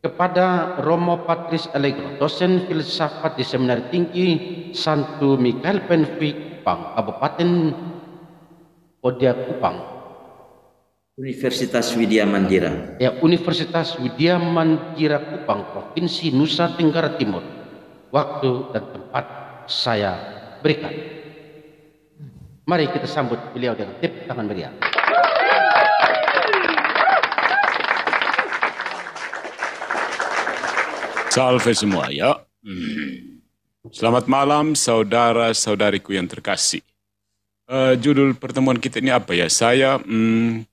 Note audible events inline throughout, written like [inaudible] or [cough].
kepada Romo Patris Allegro, dosen filsafat di Seminar Tinggi Santo Mikael Penfik Kupang, Kabupaten Kodia Kupang. Universitas Widya Mandira. Ya, Universitas Widya Mandira Kupang, Provinsi Nusa Tenggara Timur. Waktu dan tempat saya berikan. Mari kita sambut beliau dengan tepuk tangan meriah. Salve semua ya. Hmm. Selamat malam saudara-saudariku yang terkasih. Uh, judul pertemuan kita ini apa ya? Saya um,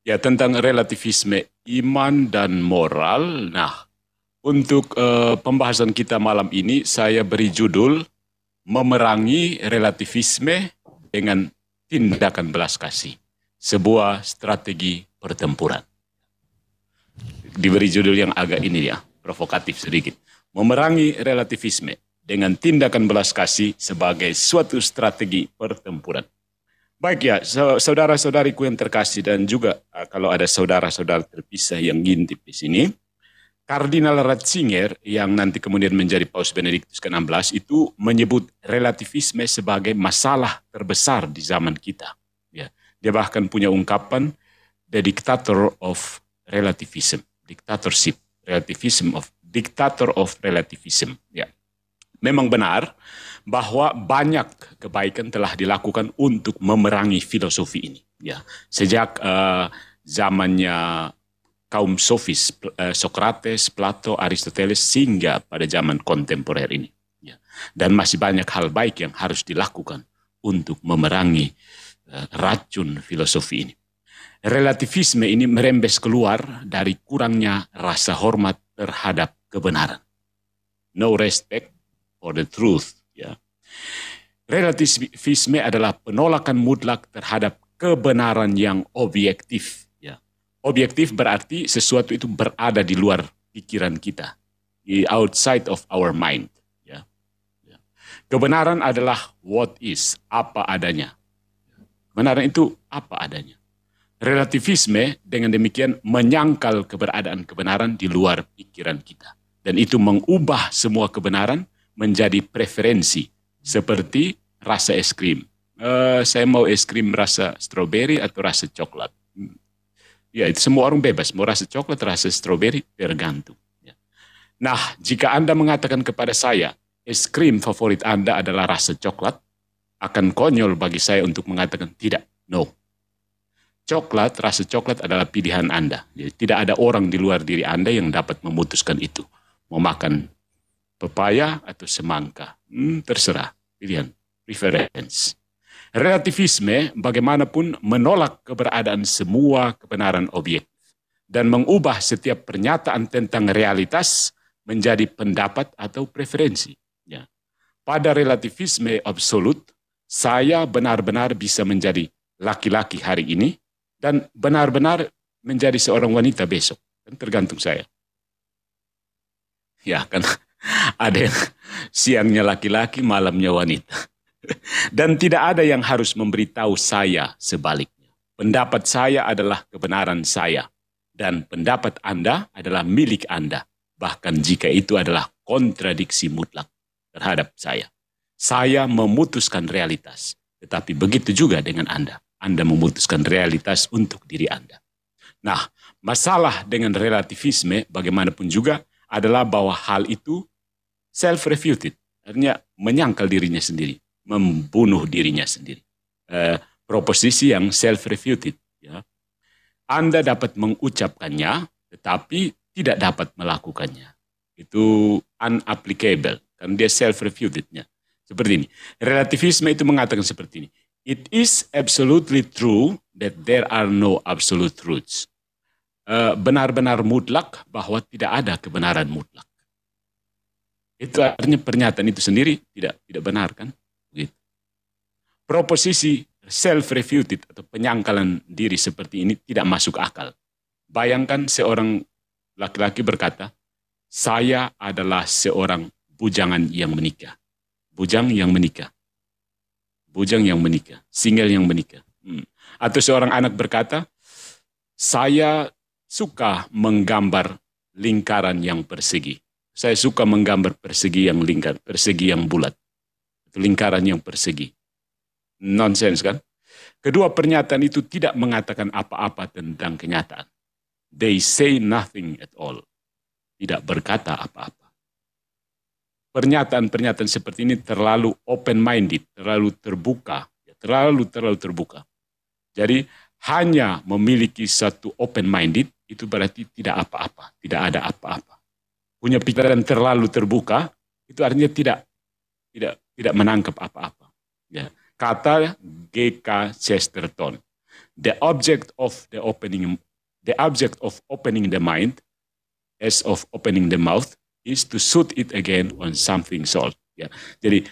ya tentang relativisme iman dan moral. Nah, untuk uh, pembahasan kita malam ini saya beri judul memerangi relativisme dengan tindakan belas kasih. Sebuah strategi pertempuran. Diberi judul yang agak ini ya provokatif sedikit, memerangi relativisme dengan tindakan belas kasih sebagai suatu strategi pertempuran. Baik ya, saudara-saudariku yang terkasih dan juga uh, kalau ada saudara-saudara terpisah yang ngintip di sini, Kardinal Ratzinger yang nanti kemudian menjadi Paus Benediktus ke-16 itu menyebut relativisme sebagai masalah terbesar di zaman kita. Ya, dia bahkan punya ungkapan the dictator of relativism, dictatorship relativism of dictator of relativism ya memang benar bahwa banyak kebaikan telah dilakukan untuk memerangi filosofi ini ya sejak uh, zamannya kaum sofis uh, Socrates, Plato, Aristoteles sehingga pada zaman kontemporer ini ya. dan masih banyak hal baik yang harus dilakukan untuk memerangi uh, racun filosofi ini relativisme ini merembes keluar dari kurangnya rasa hormat terhadap kebenaran. No respect for the truth. Ya. Relativisme adalah penolakan mutlak terhadap kebenaran yang objektif. Ya. Objektif berarti sesuatu itu berada di luar pikiran kita, di outside of our mind. Ya. Ya. Kebenaran adalah what is, apa adanya. Kebenaran itu apa adanya relativisme dengan demikian menyangkal keberadaan kebenaran di luar pikiran kita. Dan itu mengubah semua kebenaran menjadi preferensi seperti rasa es krim. Uh, saya mau es krim rasa stroberi atau rasa coklat. Hmm. Ya, itu semua orang bebas. Mau rasa coklat, rasa stroberi, tergantung. Ya. Nah, jika Anda mengatakan kepada saya, es krim favorit Anda adalah rasa coklat, akan konyol bagi saya untuk mengatakan, tidak, no, coklat, rasa coklat adalah pilihan Anda. Jadi tidak ada orang di luar diri Anda yang dapat memutuskan itu. Mau makan pepaya atau semangka. Hmm, terserah, pilihan, preference. Relativisme bagaimanapun menolak keberadaan semua kebenaran objek dan mengubah setiap pernyataan tentang realitas menjadi pendapat atau preferensi. Ya. Pada relativisme absolut, saya benar-benar bisa menjadi laki-laki hari ini, dan benar-benar menjadi seorang wanita besok. Kan tergantung saya. Ya kan [laughs] ada yang siangnya laki-laki, malamnya wanita. [laughs] Dan tidak ada yang harus memberitahu saya sebaliknya. Pendapat saya adalah kebenaran saya. Dan pendapat Anda adalah milik Anda. Bahkan jika itu adalah kontradiksi mutlak terhadap saya. Saya memutuskan realitas. Tetapi begitu juga dengan Anda. Anda memutuskan realitas untuk diri Anda. Nah, masalah dengan relativisme bagaimanapun juga adalah bahwa hal itu self-refuted. Artinya menyangkal dirinya sendiri, membunuh dirinya sendiri. Eh, proposisi yang self-refuted. Ya. Anda dapat mengucapkannya, tetapi tidak dapat melakukannya. Itu unapplicable, karena dia self-refutednya. Seperti ini. Relativisme itu mengatakan seperti ini. It is absolutely true that there are no absolute truths. Eh, benar-benar mutlak bahwa tidak ada kebenaran mutlak. Itu artinya pernyataan itu sendiri tidak tidak benar kan? Begitu. Proposisi self-refuted atau penyangkalan diri seperti ini tidak masuk akal. Bayangkan seorang laki-laki berkata, saya adalah seorang bujangan yang menikah. Bujang yang menikah bujang yang menikah, single yang menikah. Hmm. Atau seorang anak berkata, saya suka menggambar lingkaran yang persegi. Saya suka menggambar persegi yang lingkar, persegi yang bulat. Lingkaran yang persegi. Nonsense kan? Kedua pernyataan itu tidak mengatakan apa-apa tentang kenyataan. They say nothing at all. Tidak berkata apa-apa pernyataan-pernyataan seperti ini terlalu open-minded, terlalu terbuka, ya, terlalu terlalu terbuka. Jadi hanya memiliki satu open-minded itu berarti tidak apa-apa, tidak ada apa-apa. Punya pikiran terlalu terbuka itu artinya tidak tidak tidak menangkap apa-apa. Ya. Kata G.K. Chesterton, the object of the opening, the object of opening the mind, as of opening the mouth, is to shoot it again on something salt. Ya. Jadi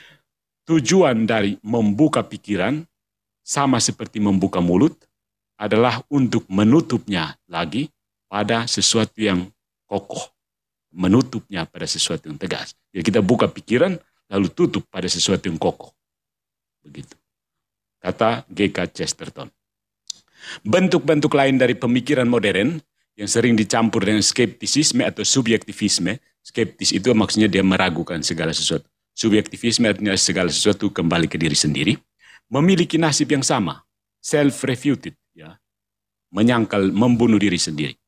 tujuan dari membuka pikiran sama seperti membuka mulut adalah untuk menutupnya lagi pada sesuatu yang kokoh, menutupnya pada sesuatu yang tegas. Jadi kita buka pikiran lalu tutup pada sesuatu yang kokoh. Begitu. Kata GK Chesterton. Bentuk-bentuk lain dari pemikiran modern yang sering dicampur dengan skeptisisme atau subjektivisme Skeptis itu maksudnya dia meragukan segala sesuatu. Subjektivisme artinya segala sesuatu kembali ke diri sendiri. Memiliki nasib yang sama, self-refuted, ya, menyangkal, membunuh diri sendiri.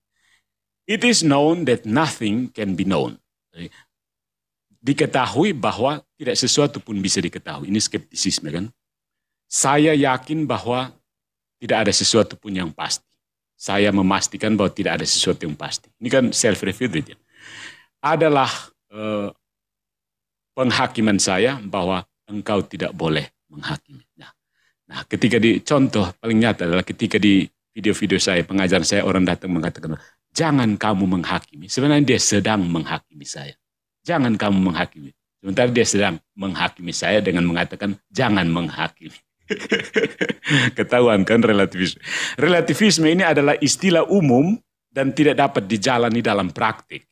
It is known that nothing can be known. Eh, diketahui bahwa tidak sesuatu pun bisa diketahui. Ini skeptisisme kan? Saya yakin bahwa tidak ada sesuatu pun yang pasti saya memastikan bahwa tidak ada sesuatu yang pasti. Ini kan self-refuted ya adalah eh, penghakiman saya bahwa engkau tidak boleh menghakimi. Nah, nah ketika di contoh paling nyata adalah ketika di video-video saya, pengajaran saya orang datang mengatakan, jangan kamu menghakimi. Sebenarnya dia sedang menghakimi saya. Jangan kamu menghakimi. Sementara dia sedang menghakimi saya dengan mengatakan jangan menghakimi. [laughs] Ketahuan kan relativisme. Relativisme ini adalah istilah umum dan tidak dapat dijalani dalam praktik.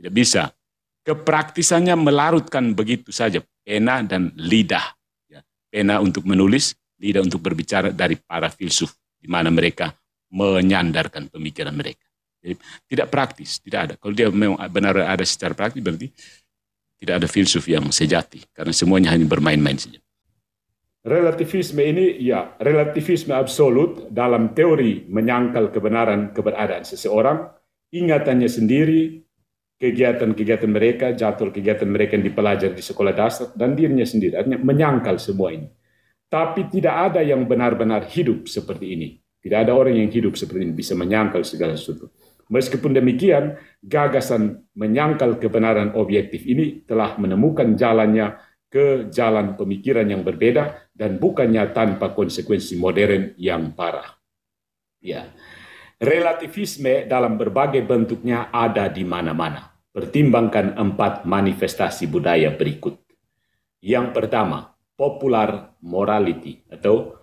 Tidak bisa. Kepraktisannya melarutkan begitu saja pena dan lidah. Ya. Pena untuk menulis, lidah untuk berbicara dari para filsuf, di mana mereka menyandarkan pemikiran mereka. Jadi, tidak praktis, tidak ada. Kalau dia memang benar ada secara praktis, berarti tidak ada filsuf yang sejati, karena semuanya hanya bermain-main saja. Relativisme ini ya, relativisme absolut dalam teori menyangkal kebenaran keberadaan seseorang, ingatannya sendiri, kegiatan-kegiatan mereka, jadwal kegiatan mereka yang dipelajari di sekolah dasar dan dirinya sendiri artinya menyangkal semua ini. Tapi tidak ada yang benar-benar hidup seperti ini. Tidak ada orang yang hidup seperti ini bisa menyangkal segala sesuatu. Meskipun demikian, gagasan menyangkal kebenaran objektif ini telah menemukan jalannya ke jalan pemikiran yang berbeda dan bukannya tanpa konsekuensi modern yang parah. Ya. Relativisme dalam berbagai bentuknya ada di mana-mana pertimbangkan empat manifestasi budaya berikut. Yang pertama, popular morality atau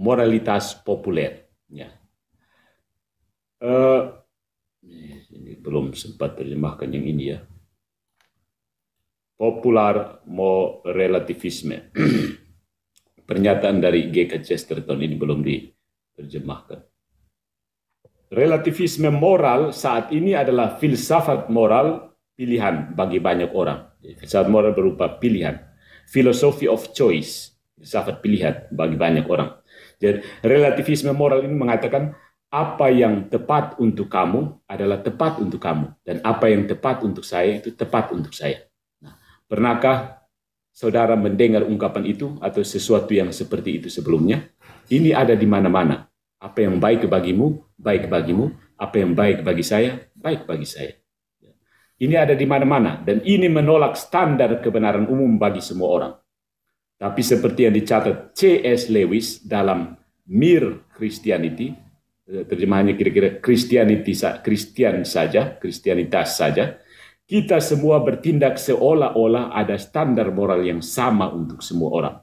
moralitas populer. Ya. Uh, eh, ini belum sempat terjemahkan yang ini ya. Popular morelativisme. relativisme. [clears throat] Pernyataan dari G.K. Chesterton ini belum diterjemahkan relativisme moral saat ini adalah filsafat moral pilihan bagi banyak orang. Filsafat moral berupa pilihan. Philosophy of choice, filsafat pilihan bagi banyak orang. Jadi relativisme moral ini mengatakan apa yang tepat untuk kamu adalah tepat untuk kamu dan apa yang tepat untuk saya itu tepat untuk saya. Nah, pernahkah saudara mendengar ungkapan itu atau sesuatu yang seperti itu sebelumnya? Ini ada di mana-mana apa yang baik bagimu, baik bagimu. Apa yang baik bagi saya, baik bagi saya. Ini ada di mana-mana dan ini menolak standar kebenaran umum bagi semua orang. Tapi seperti yang dicatat C.S. Lewis dalam *Mir Christianity, eh, terjemahannya kira-kira Christianity Christian saja, *Christianitas* saja, kita semua bertindak seolah-olah ada standar moral yang sama untuk semua orang.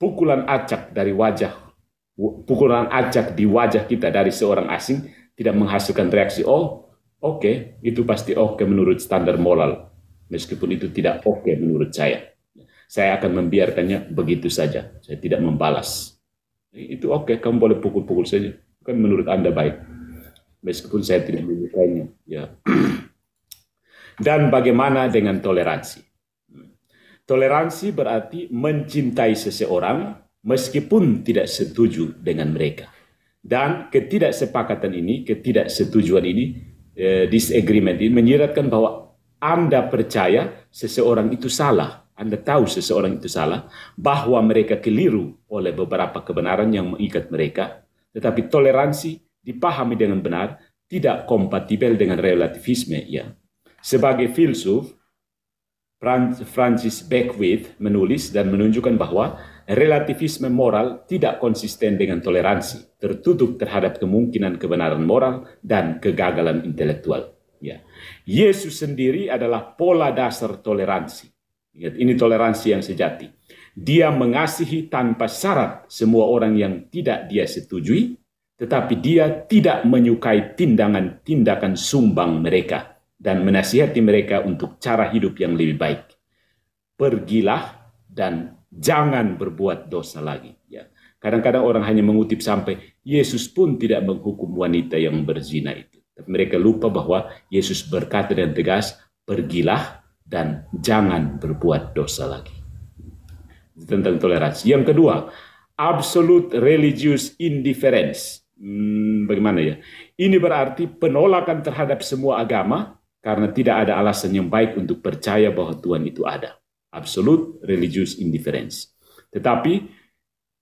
Pukulan acak dari wajah pukulan ajak di wajah kita dari seorang asing tidak menghasilkan reaksi oh oke okay, itu pasti oke okay menurut standar moral meskipun itu tidak oke okay menurut saya saya akan membiarkannya begitu saja saya tidak membalas eh, itu oke okay, kamu boleh pukul-pukul saja kan menurut anda baik meskipun saya tidak menyukainya ya [clears throat] dan bagaimana dengan toleransi toleransi berarti mencintai seseorang meskipun tidak setuju dengan mereka. Dan ketidaksepakatan ini, ketidaksetujuan ini, eh, disagreement ini menyiratkan bahwa Anda percaya seseorang itu salah, Anda tahu seseorang itu salah, bahwa mereka keliru oleh beberapa kebenaran yang mengikat mereka, tetapi toleransi dipahami dengan benar tidak kompatibel dengan relativisme. Ya. Sebagai filsuf, Francis Beckwith menulis dan menunjukkan bahwa relativisme moral tidak konsisten dengan toleransi, tertutup terhadap kemungkinan kebenaran moral dan kegagalan intelektual. Ya. Yesus sendiri adalah pola dasar toleransi. Ingat, ini toleransi yang sejati. Dia mengasihi tanpa syarat semua orang yang tidak dia setujui, tetapi dia tidak menyukai tindakan-tindakan sumbang mereka dan menasihati mereka untuk cara hidup yang lebih baik. Pergilah dan jangan berbuat dosa lagi. Ya. Kadang-kadang orang hanya mengutip sampai Yesus pun tidak menghukum wanita yang berzina itu. Tapi mereka lupa bahwa Yesus berkata dengan tegas, pergilah dan jangan berbuat dosa lagi. Tentang toleransi. Yang kedua, absolute religious indifference. Hmm, bagaimana ya? Ini berarti penolakan terhadap semua agama karena tidak ada alasan yang baik untuk percaya bahwa Tuhan itu ada absolute religious indifference. Tetapi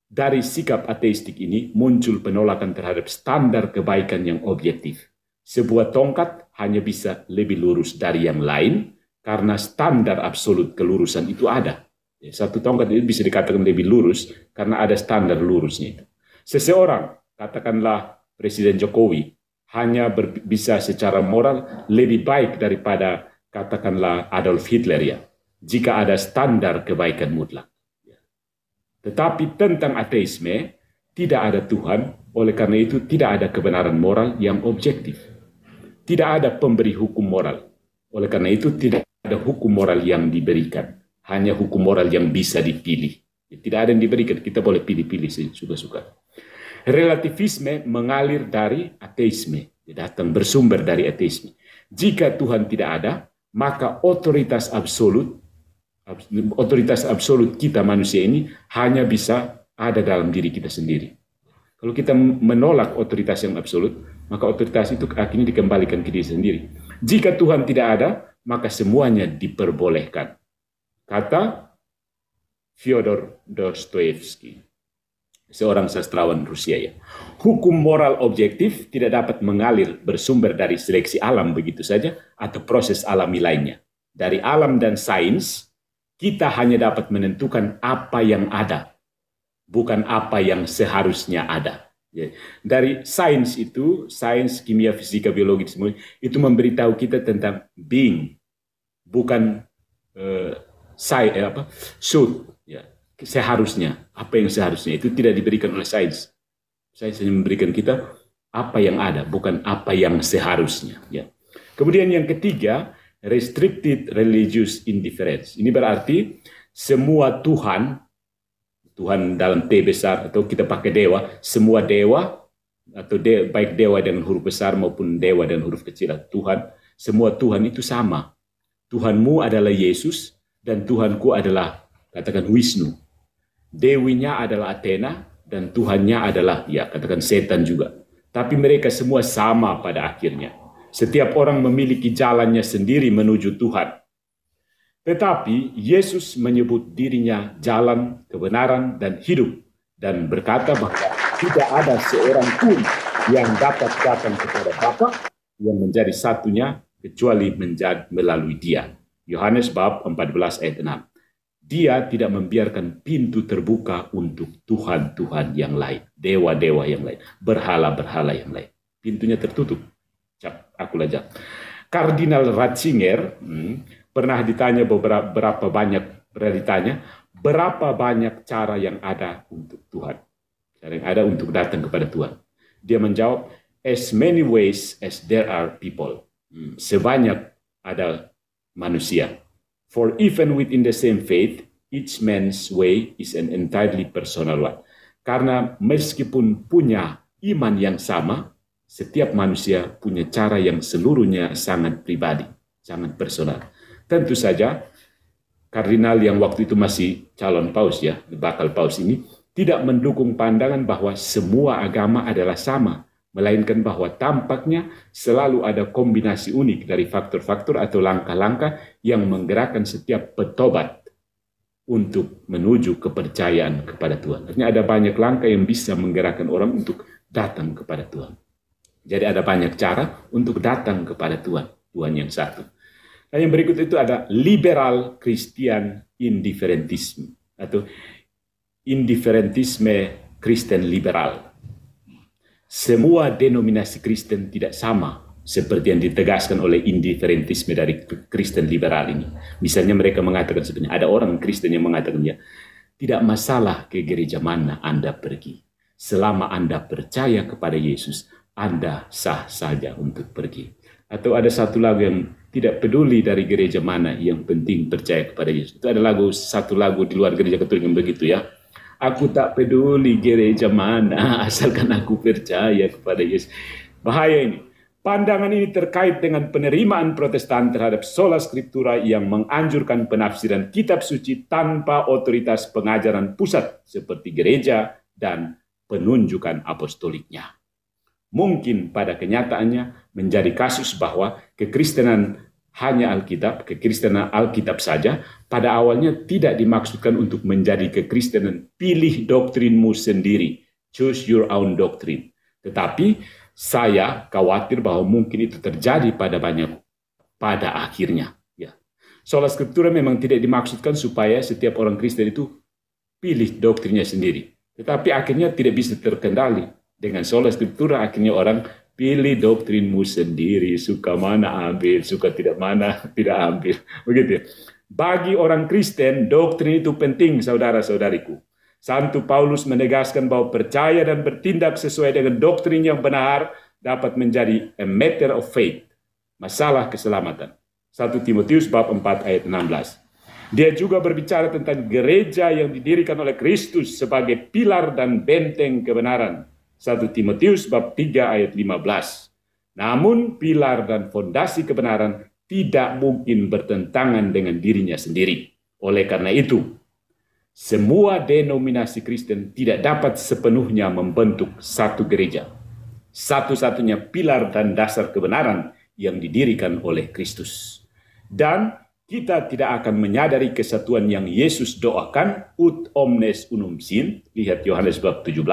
dari sikap ateistik ini muncul penolakan terhadap standar kebaikan yang objektif. Sebuah tongkat hanya bisa lebih lurus dari yang lain karena standar absolut kelurusan itu ada. Ya, satu tongkat itu bisa dikatakan lebih lurus karena ada standar lurusnya itu. Seseorang, katakanlah Presiden Jokowi, hanya bisa secara moral lebih baik daripada katakanlah Adolf Hitler ya jika ada standar kebaikan mutlak. Tetapi tentang ateisme, tidak ada Tuhan, oleh karena itu tidak ada kebenaran moral yang objektif. Tidak ada pemberi hukum moral. Oleh karena itu tidak ada hukum moral yang diberikan. Hanya hukum moral yang bisa dipilih. Tidak ada yang diberikan, kita boleh pilih-pilih sih suka-suka. Relativisme mengalir dari ateisme, datang bersumber dari ateisme. Jika Tuhan tidak ada, maka otoritas absolut otoritas absolut kita manusia ini hanya bisa ada dalam diri kita sendiri. Kalau kita menolak otoritas yang absolut, maka otoritas itu akhirnya dikembalikan ke diri sendiri. Jika Tuhan tidak ada, maka semuanya diperbolehkan. Kata Fyodor Dostoevsky, seorang sastrawan Rusia ya. Hukum moral objektif tidak dapat mengalir bersumber dari seleksi alam begitu saja atau proses alami lainnya. Dari alam dan sains, kita hanya dapat menentukan apa yang ada, bukan apa yang seharusnya ada. Ya. Dari sains itu, sains kimia, fisika, biologi, semua itu memberitahu kita tentang being, bukan uh, eh, saya eh, apa should ya seharusnya apa yang seharusnya itu tidak diberikan oleh sains. Sains hanya memberikan kita apa yang ada, bukan apa yang seharusnya. Ya. Kemudian yang ketiga, restricted religious indifference. Ini berarti semua Tuhan, Tuhan dalam T besar atau kita pakai dewa, semua dewa atau de, baik dewa dengan huruf besar maupun dewa dengan huruf kecil Tuhan, semua Tuhan itu sama. Tuhanmu adalah Yesus dan Tuhanku adalah katakan Wisnu. Dewinya adalah Athena dan Tuhannya adalah ya katakan setan juga. Tapi mereka semua sama pada akhirnya setiap orang memiliki jalannya sendiri menuju Tuhan. Tetapi Yesus menyebut dirinya jalan, kebenaran, dan hidup, dan berkata bahwa tidak ada seorang pun yang dapat datang kepada Bapa yang menjadi satunya kecuali menjadi, melalui Dia. Yohanes bab 14 ayat 6. Dia tidak membiarkan pintu terbuka untuk Tuhan-Tuhan yang lain, dewa-dewa yang lain, berhala-berhala yang lain. Pintunya tertutup aku lajak. Kardinal Ratzinger hmm, pernah ditanya beberapa berapa banyak pernah ditanya berapa banyak cara yang ada untuk Tuhan, cara yang ada untuk datang kepada Tuhan. Dia menjawab as many ways as there are people. Hmm, sebanyak ada manusia. For even within the same faith, each man's way is an entirely personal one. Karena meskipun punya iman yang sama, setiap manusia punya cara yang seluruhnya sangat pribadi, sangat personal. Tentu saja kardinal yang waktu itu masih calon paus ya, bakal paus ini tidak mendukung pandangan bahwa semua agama adalah sama, melainkan bahwa tampaknya selalu ada kombinasi unik dari faktor-faktor atau langkah-langkah yang menggerakkan setiap petobat untuk menuju kepercayaan kepada Tuhan. Artinya ada banyak langkah yang bisa menggerakkan orang untuk datang kepada Tuhan. Jadi ada banyak cara untuk datang kepada Tuhan, Tuhan yang satu. Nah yang berikut itu ada liberal Christian indifferentisme atau indifferentisme Kristen liberal. Semua denominasi Kristen tidak sama seperti yang ditegaskan oleh indifferentisme dari Kristen liberal ini. Misalnya mereka mengatakan sebenarnya ada orang Kristen yang mengatakan ya, tidak masalah ke gereja mana Anda pergi. Selama Anda percaya kepada Yesus, anda sah saja untuk pergi. Atau ada satu lagu yang tidak peduli dari gereja mana, yang penting percaya kepada Yesus. Itu ada lagu satu lagu di luar gereja Katolik yang begitu ya. Aku tak peduli gereja mana, [laughs] asalkan aku percaya kepada Yesus. Bahaya ini. Pandangan ini terkait dengan penerimaan protestan terhadap sola scriptura yang menganjurkan penafsiran kitab suci tanpa otoritas pengajaran pusat seperti gereja dan penunjukan apostoliknya mungkin pada kenyataannya menjadi kasus bahwa kekristenan hanya Alkitab, kekristenan Alkitab saja, pada awalnya tidak dimaksudkan untuk menjadi kekristenan pilih doktrinmu sendiri, choose your own doctrine. Tetapi saya khawatir bahwa mungkin itu terjadi pada banyak pada akhirnya. Ya. Soalnya skriptura memang tidak dimaksudkan supaya setiap orang Kristen itu pilih doktrinnya sendiri. Tetapi akhirnya tidak bisa terkendali dengan sholat scriptura akhirnya orang pilih doktrinmu sendiri, suka mana ambil, suka tidak mana [laughs] tidak ambil. Begitu ya. Bagi orang Kristen, doktrin itu penting, saudara-saudariku. Santo Paulus menegaskan bahwa percaya dan bertindak sesuai dengan doktrin yang benar dapat menjadi a matter of faith, masalah keselamatan. 1 Timotius bab 4 ayat 16. Dia juga berbicara tentang gereja yang didirikan oleh Kristus sebagai pilar dan benteng kebenaran 1 Timotius bab 3 ayat 15. Namun pilar dan fondasi kebenaran tidak mungkin bertentangan dengan dirinya sendiri. Oleh karena itu, semua denominasi Kristen tidak dapat sepenuhnya membentuk satu gereja. Satu-satunya pilar dan dasar kebenaran yang didirikan oleh Kristus. Dan kita tidak akan menyadari kesatuan yang Yesus doakan ut omnes unum sin lihat Yohanes bab 17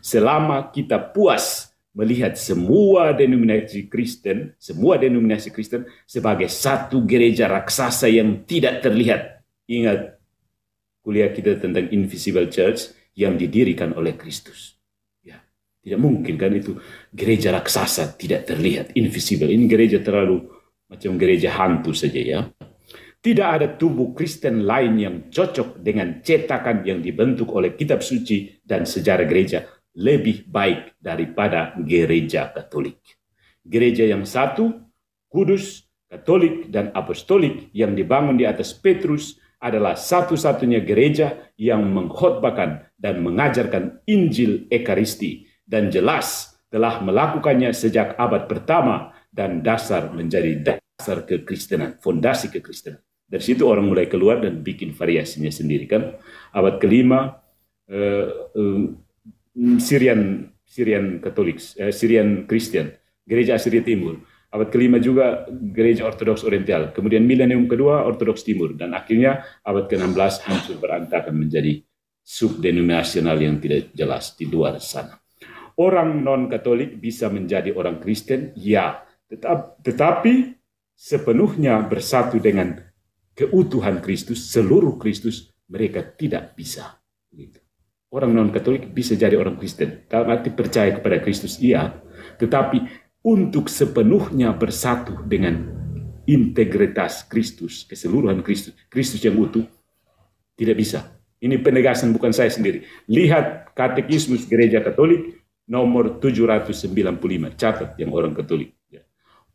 selama kita puas melihat semua denominasi Kristen, semua denominasi Kristen sebagai satu gereja raksasa yang tidak terlihat. Ingat kuliah kita tentang invisible church yang didirikan oleh Kristus. Ya, tidak mungkin kan itu gereja raksasa tidak terlihat, invisible. Ini gereja terlalu macam gereja hantu saja ya. Tidak ada tubuh Kristen lain yang cocok dengan cetakan yang dibentuk oleh kitab suci dan sejarah gereja lebih baik daripada gereja Katolik. Gereja yang satu, kudus, Katolik, dan apostolik yang dibangun di atas Petrus adalah satu-satunya gereja yang mengkhotbahkan dan mengajarkan Injil Ekaristi dan jelas telah melakukannya sejak abad pertama dan dasar menjadi dasar kekristenan, fondasi kekristenan. Dari situ orang mulai keluar dan bikin variasinya sendiri kan. Abad kelima eh, eh, mm, Syrian Syrian Katolik, eh, Syrian Kristen gereja Syria Timur. Abad kelima juga gereja Ortodoks Oriental. Kemudian milenium kedua Ortodoks Timur dan akhirnya abad ke-16 hancur berantakan menjadi subdenominasional yang tidak jelas di luar sana. Orang non-Katolik bisa menjadi orang Kristen, ya, tetap, tetapi sepenuhnya bersatu dengan keutuhan Kristus, seluruh Kristus, mereka tidak bisa. Gitu. Orang non-Katolik bisa jadi orang Kristen. Dalam arti percaya kepada Kristus, iya. Tetapi untuk sepenuhnya bersatu dengan integritas Kristus, keseluruhan Kristus, Kristus yang utuh, tidak bisa. Ini penegasan bukan saya sendiri. Lihat Katekismus Gereja Katolik nomor 795. Catat yang orang Katolik. Ya.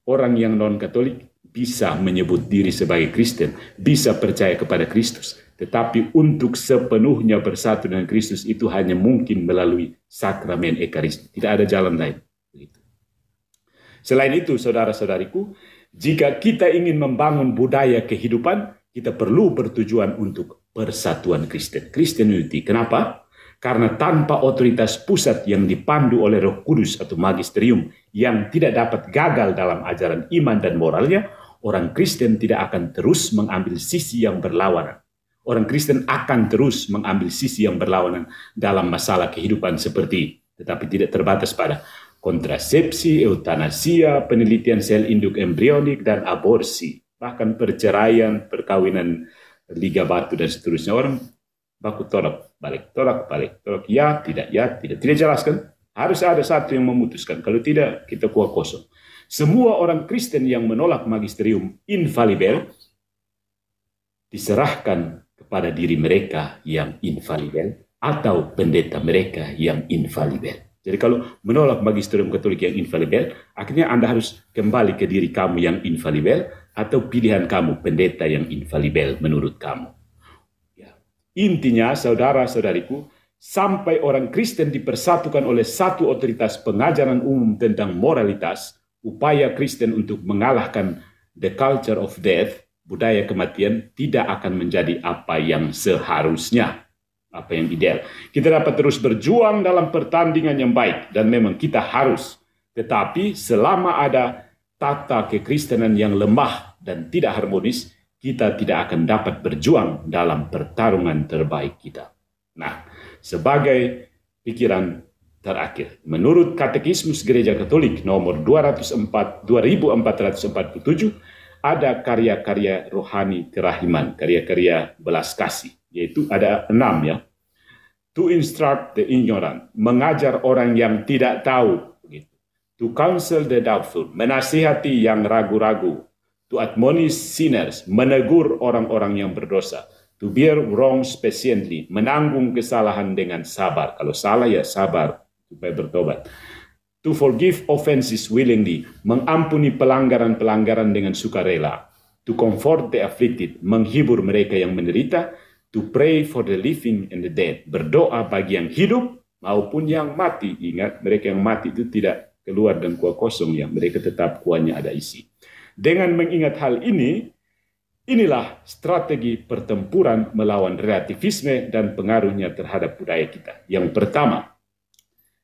Orang yang non-Katolik bisa menyebut diri sebagai Kristen, bisa percaya kepada Kristus, tetapi untuk sepenuhnya bersatu dengan Kristus itu hanya mungkin melalui sakramen Ekaristi. Tidak ada jalan lain. Selain itu, saudara-saudariku, jika kita ingin membangun budaya kehidupan, kita perlu bertujuan untuk persatuan Kristen. Kristen unity. Kenapa? Karena tanpa otoritas pusat yang dipandu oleh Roh Kudus atau magisterium yang tidak dapat gagal dalam ajaran iman dan moralnya, orang Kristen tidak akan terus mengambil sisi yang berlawanan. Orang Kristen akan terus mengambil sisi yang berlawanan dalam masalah kehidupan seperti ini, tetapi tidak terbatas pada kontrasepsi, eutanasia, penelitian sel induk embrionik, dan aborsi, bahkan perceraian, perkawinan liga batu, dan seterusnya. Orang baku tolak balik, tolak balik, tolak ya, tidak, ya, tidak. Tidak jelaskan. Harus ada satu yang memutuskan. Kalau tidak, kita kuah kosong. Semua orang Kristen yang menolak magisterium infalibel diserahkan kepada diri mereka yang infalibel atau pendeta mereka yang infalibel. Jadi kalau menolak magisterium Katolik yang infalibel, akhirnya Anda harus kembali ke diri kamu yang infalibel atau pilihan kamu pendeta yang infalibel menurut kamu. Ya. Intinya saudara-saudariku, sampai orang Kristen dipersatukan oleh satu otoritas pengajaran umum tentang moralitas, upaya Kristen untuk mengalahkan the culture of death, budaya kematian, tidak akan menjadi apa yang seharusnya, apa yang ideal. Kita dapat terus berjuang dalam pertandingan yang baik, dan memang kita harus. Tetapi selama ada tata kekristenan yang lemah dan tidak harmonis, kita tidak akan dapat berjuang dalam pertarungan terbaik kita. Nah, sebagai pikiran terakhir. Menurut Katekismus Gereja Katolik nomor 204 2447 ada karya-karya rohani kerahiman, karya-karya belas kasih, yaitu ada enam ya. To instruct the ignorant, mengajar orang yang tidak tahu. Begitu. To counsel the doubtful, menasihati yang ragu-ragu. To admonish sinners, menegur orang-orang yang berdosa. To bear wrongs patiently, menanggung kesalahan dengan sabar. Kalau salah ya sabar supaya bertobat. To forgive offenses willingly, mengampuni pelanggaran-pelanggaran dengan sukarela. To comfort the afflicted, menghibur mereka yang menderita. To pray for the living and the dead, berdoa bagi yang hidup maupun yang mati. Ingat, mereka yang mati itu tidak keluar dan kuah kosong ya, mereka tetap kuahnya ada isi. Dengan mengingat hal ini, inilah strategi pertempuran melawan relativisme dan pengaruhnya terhadap budaya kita. Yang pertama,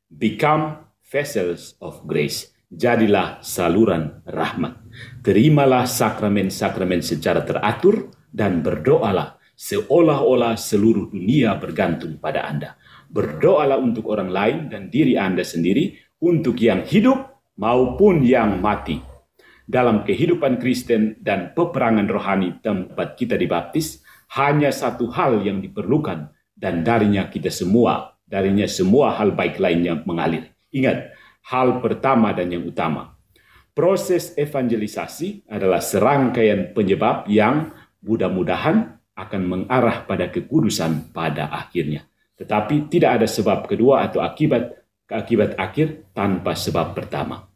Become vessels of grace. Jadilah saluran rahmat. Terimalah sakramen-sakramen secara teratur dan berdoalah seolah-olah seluruh dunia bergantung pada Anda. Berdoalah untuk orang lain dan diri Anda sendiri, untuk yang hidup maupun yang mati. Dalam kehidupan Kristen dan peperangan rohani tempat kita dibaptis, hanya satu hal yang diperlukan dan darinya kita semua darinya semua hal baik lainnya mengalir. Ingat, hal pertama dan yang utama. Proses evangelisasi adalah serangkaian penyebab yang mudah-mudahan akan mengarah pada kekudusan pada akhirnya. Tetapi tidak ada sebab kedua atau akibat akibat akhir tanpa sebab pertama.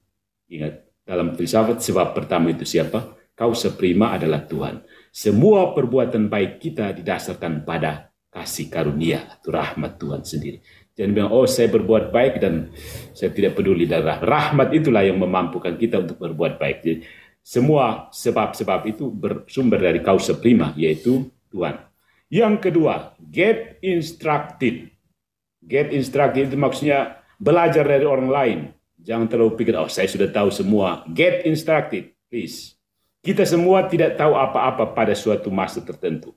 Ingat, dalam filsafat sebab pertama itu siapa? Kau seprima adalah Tuhan. Semua perbuatan baik kita didasarkan pada kasih karunia atau rahmat Tuhan sendiri. Jangan bilang oh saya berbuat baik dan saya tidak peduli dan rahmat itulah yang memampukan kita untuk berbuat baik. Jadi semua sebab-sebab itu bersumber dari kausa prima yaitu Tuhan. Yang kedua, get instructed. Get instructed itu maksudnya belajar dari orang lain. Jangan terlalu pikir, oh saya sudah tahu semua. Get instructed, please. Kita semua tidak tahu apa-apa pada suatu masa tertentu.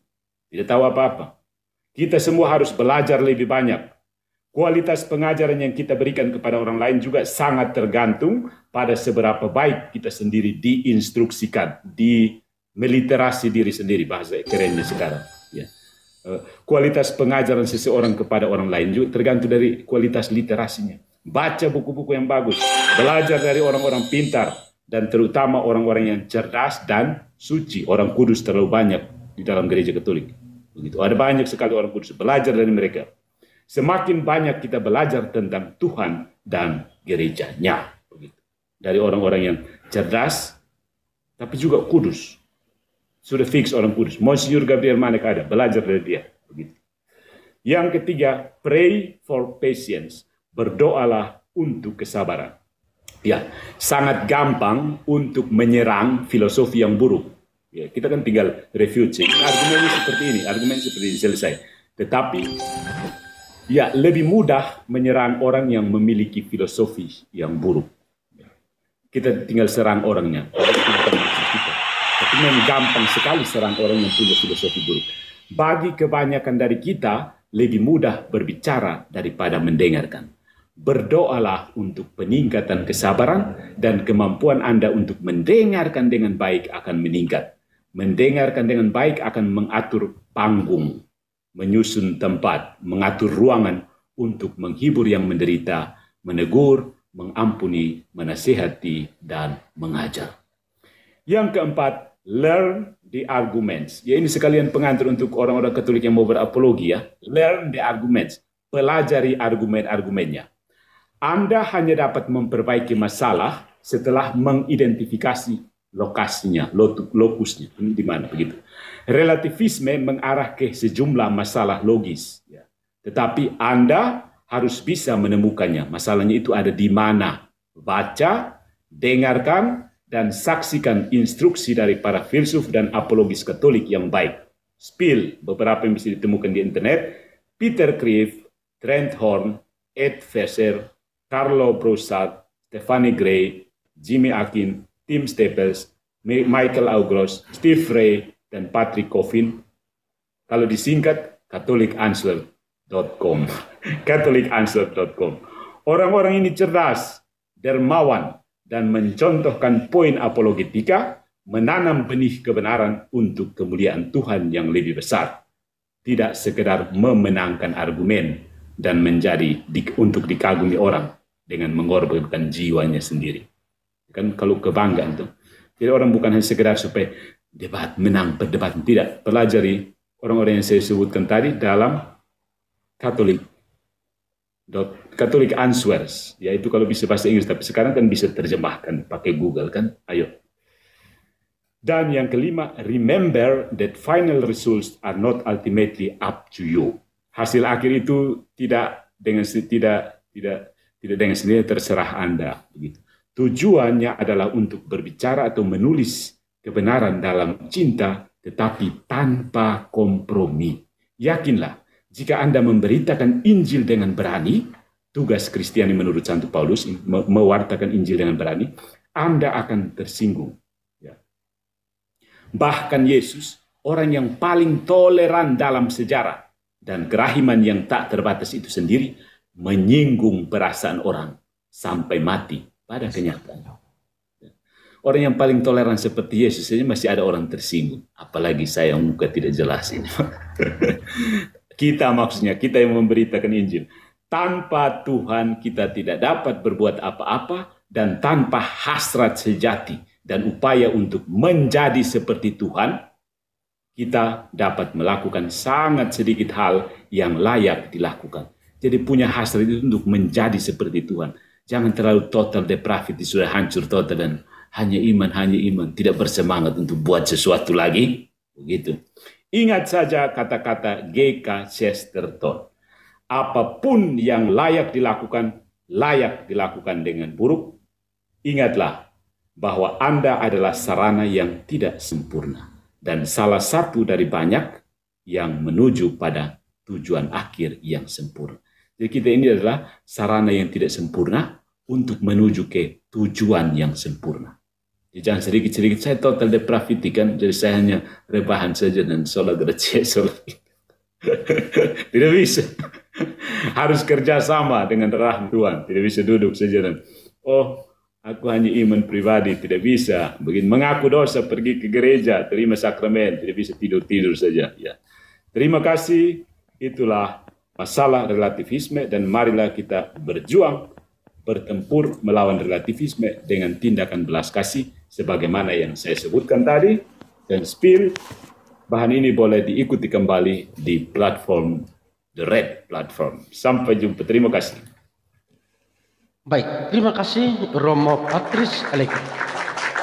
Tidak tahu apa-apa. Kita semua harus belajar lebih banyak. Kualitas pengajaran yang kita berikan kepada orang lain juga sangat tergantung pada seberapa baik kita sendiri diinstruksikan, di meliterasi diri sendiri bahasa kerennya sekarang. Ya. Eh, kualitas pengajaran seseorang kepada orang lain juga tergantung dari kualitas literasinya. Baca buku-buku yang bagus, belajar dari orang-orang pintar, dan terutama orang-orang yang cerdas dan suci. Orang kudus terlalu banyak di dalam gereja Katolik. Begitu. Ada banyak sekali orang kudus belajar dari mereka. Semakin banyak kita belajar tentang Tuhan dan gerejanya. Begitu. Dari orang-orang yang cerdas, tapi juga kudus. Sudah fix orang kudus. Monsignor Gabriel Manek ada, belajar dari dia. Begitu. Yang ketiga, pray for patience. Berdoalah untuk kesabaran. Ya, sangat gampang untuk menyerang filosofi yang buruk. Ya, kita kan tinggal refute. Argumennya seperti ini, argumen seperti ini selesai. Tetapi ya lebih mudah menyerang orang yang memiliki filosofi yang buruk. Kita tinggal serang orangnya. Tapi memang gampang sekali serang orang yang punya filosofi buruk. Bagi kebanyakan dari kita, lebih mudah berbicara daripada mendengarkan. Berdoalah untuk peningkatan kesabaran dan kemampuan Anda untuk mendengarkan dengan baik akan meningkat mendengarkan dengan baik akan mengatur panggung, menyusun tempat, mengatur ruangan untuk menghibur yang menderita, menegur, mengampuni, menasihati, dan mengajar. Yang keempat, learn the arguments. Ya ini sekalian pengantar untuk orang-orang Katolik yang mau berapologi ya. Learn the arguments. Pelajari argumen-argumennya. Anda hanya dapat memperbaiki masalah setelah mengidentifikasi lokasinya, lokusnya, di mana begitu. Relativisme mengarah ke sejumlah masalah logis, ya. tetapi Anda harus bisa menemukannya. Masalahnya itu ada di mana. Baca, dengarkan, dan saksikan instruksi dari para filsuf dan apologis Katolik yang baik. Spill beberapa yang bisa ditemukan di internet. Peter Kreef, Trent Horn, Ed Fesser, Carlo Broussard, Stephanie Gray, Jimmy Akin, Tim Staples, Michael Augros, Steve Ray, dan Patrick Coffin. Kalau disingkat, catholicansel.com. catholicansel.com. [laughs] Orang-orang ini cerdas, dermawan, dan mencontohkan poin apologetika, menanam benih kebenaran untuk kemuliaan Tuhan yang lebih besar. Tidak sekedar memenangkan argumen dan menjadi untuk dikagumi orang dengan mengorbankan jiwanya sendiri. Kan kalau kebanggaan tuh, Jadi orang bukan hanya sekedar supaya debat, menang, berdebat. Tidak. Pelajari orang-orang yang saya sebutkan tadi dalam Katolik. Katolik Answers, yaitu kalau bisa bahasa Inggris, tapi sekarang kan bisa terjemahkan pakai Google kan, ayo. Dan yang kelima, remember that final results are not ultimately up to you. Hasil akhir itu tidak dengan tidak tidak tidak dengan sendiri terserah Anda begitu tujuannya adalah untuk berbicara atau menulis kebenaran dalam cinta, tetapi tanpa kompromi. Yakinlah, jika Anda memberitakan Injil dengan berani, tugas Kristiani menurut Santo Paulus mewartakan Injil dengan berani, Anda akan tersinggung. Ya. Bahkan Yesus, orang yang paling toleran dalam sejarah dan kerahiman yang tak terbatas itu sendiri, menyinggung perasaan orang sampai mati pada kenyataan. Orang yang paling toleran seperti Yesus ini masih ada orang tersinggung. Apalagi saya yang muka tidak jelas ini. [laughs] kita maksudnya, kita yang memberitakan Injil. Tanpa Tuhan kita tidak dapat berbuat apa-apa dan tanpa hasrat sejati dan upaya untuk menjadi seperti Tuhan, kita dapat melakukan sangat sedikit hal yang layak dilakukan. Jadi punya hasrat itu untuk menjadi seperti Tuhan. Jangan terlalu total depravit, sudah hancur total dan hanya iman, hanya iman, tidak bersemangat untuk buat sesuatu lagi. Begitu. Ingat saja kata-kata GK Chesterton. Apapun yang layak dilakukan, layak dilakukan dengan buruk. Ingatlah bahwa Anda adalah sarana yang tidak sempurna. Dan salah satu dari banyak yang menuju pada tujuan akhir yang sempurna. Jadi kita ini adalah sarana yang tidak sempurna untuk menuju ke tujuan yang sempurna. Jadi jangan sedikit-sedikit, saya total depravity kan, jadi saya hanya rebahan saja dan sholat gracia, sholat. [laughs] tidak bisa. Harus kerja sama dengan rahmat Tuhan. Tidak bisa duduk saja dan, oh aku hanya iman pribadi, tidak bisa. Begini mengaku dosa, pergi ke gereja, terima sakramen, tidak bisa tidur-tidur saja. Ya. Terima kasih, itulah masalah relativisme dan marilah kita berjuang bertempur melawan relativisme dengan tindakan belas kasih sebagaimana yang saya sebutkan tadi dan spill bahan ini boleh diikuti kembali di platform The Red Platform. Sampai jumpa. Terima kasih. Baik, terima kasih Romo Patris Alek,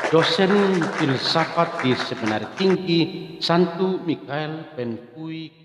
dosen filsafat di Seminar Tinggi Santo Mikael Penkui